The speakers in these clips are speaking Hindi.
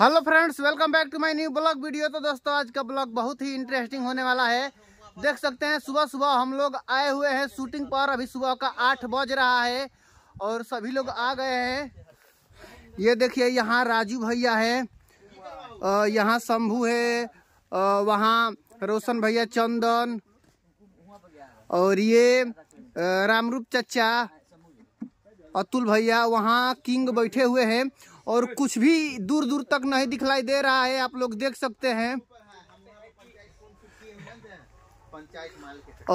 Hello friends welcome back to my new blog video तो दोस्तों आज का ब्लॉग बहुत ही इंटरेस्टिंग होने वाला है देख सकते हैं सुबह सुबह हम लोग आए हुए हैं शूटिंग पर अभी सुबह का आठ बज रहा है और सभी लोग आ गए हैं ये देखिए यहाँ राजू भैया है यहाँ शंभू है वहाँ रोशन भैया चंदन और ये रामरूप चचा अतुल भैया वहाँ किंग बैठे हुए हैं और कुछ भी दूर दूर तक नहीं दिखलाई दे रहा है आप लोग देख सकते हैं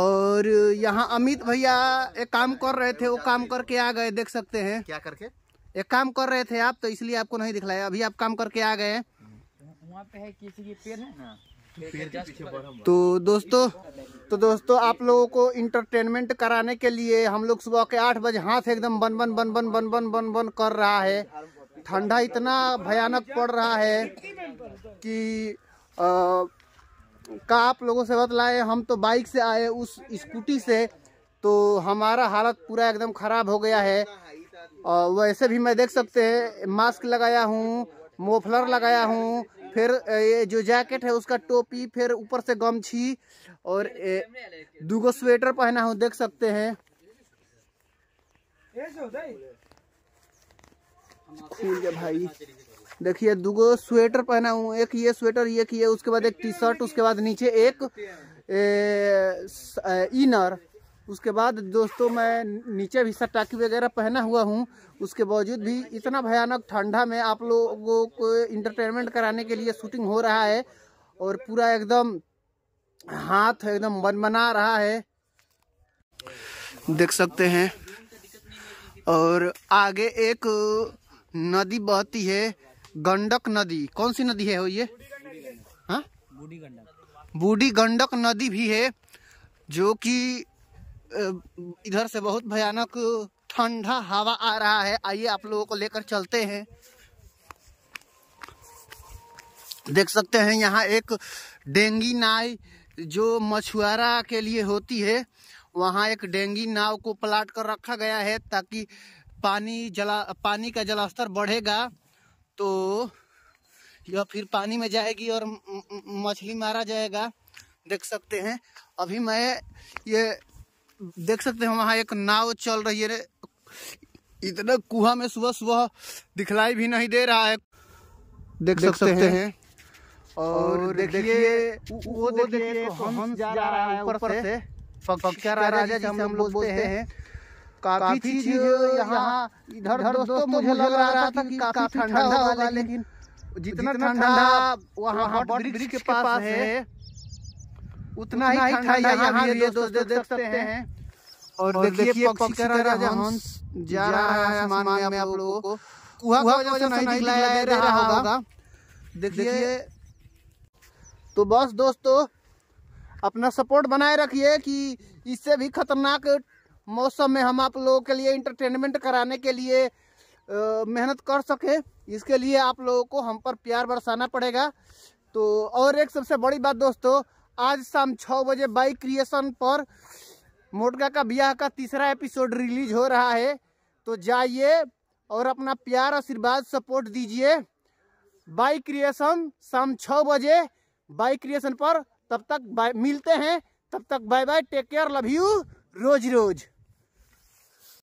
और यहाँ अमित भैया एक काम कर रहे थे वो काम करके आ गए देख सकते हैं क्या करके एक काम कर रहे थे आप तो इसलिए आपको नहीं दिखलाया अभी आप काम करके आ गए वहाँ पे है किसी की पेड़ है ना हाँ। तो दोस्तों तो दोस्तों आप लोगों को इंटरटेनमेंट कराने के लिए हम लोग सुबह के आठ बजे हाथ एकदम बन बन बन बन बन बन बन बन कर रहा है ठंडा इतना भयानक पड़ रहा है कि आ, का आप लोगों से बतलाए हम तो बाइक से आए उस स्कूटी से तो हमारा हालत पूरा एकदम ख़राब हो गया है और वैसे भी मैं देख सकते हैं मास्क लगाया हूँ मोफलर लगाया हूँ फिर ये जो जैकेट है उसका टोपी फिर ऊपर से गमछी और दूगो स्वेटर पहना हूँ देख सकते हैं ठीक है भाई देखिए दो स्वेटर पहना हूँ एक ये स्वेटर ये किए उसके बाद एक टी शर्ट उसके बाद नीचे एक इनर उसके बाद दोस्तों मैं नीचे भी सटाकी वगैरह पहना हुआ हूँ उसके बावजूद भी इतना भयानक ठंडा में आप लोगों को इंटरटेनमेंट कराने के लिए शूटिंग हो रहा है और पूरा एकदम हाथ एकदम मनमना रहा है देख सकते हैं और आगे एक नदी बहती है गंडक नदी कौन सी नदी है वो ये बूढ़ी हाँ? गंडक बूढ़ी गंडक नदी भी है जो कि इधर से बहुत भयानक ठंडा हवा आ रहा है आइए आप लोगों को लेकर चलते हैं देख सकते हैं यहाँ एक डेंगी नाई जो मछुआरा के लिए होती है वहाँ एक डेंगी नाव को प्लाट कर रखा गया है ताकि पानी जला पानी का जलास्तर बढ़ेगा तो यह फिर पानी में जाएगी और मछली मारा जाएगा देख सकते हैं अभी मैं ये देख सकते हैं वहाँ एक नाव चल रही है इतना कुहा में सुबह सुबह दिखलाई भी नहीं दे रहा है देख, देख सकते, सकते हैं, और देखिए वो देखिए हम जा रहा है ऊपर से पक्का राजा जी हम लोग बोलते हैं काफी चीज यहाँ इधर दोस्तों मुझे लग रहा था कि काफी ठंडा होगा लेकिन जितना ठंडा वहाँ हॉट ब्रिक्स के पास है उतना ही ठंडा यहाँ ये दोस्तों देख सकते हैं और देखिए पक्षी हंस जा रहा है आसमान में आप लोगों को कुहा वजह नहीं दिखलाया रहा होगा देखिए तो बस दोस्तों अपना सपोर्ट बनाए रखिए कि इससे भी खतरनाक मौसम में हम आप लोगों के लिए इंटरटेनमेंट कराने के लिए मेहनत कर सके इसके लिए आप लोगों को हम पर प्यार बरसाना पड़ेगा तो और एक सबसे बड़ी बात दोस्तों आज शाम छः बजे बाइक क्रिएशन पर मोटगा का ब्याह का तीसरा एपिसोड रिलीज हो रहा है तो जाइए और अपना प्यार आशीर्वाद सपोर्ट दीजिए बाई क्रिएशन शाम छः बजे बाई क्रिएशन पर तब तक मिलते हैं तब तक bye bye take care love you रोज रोज़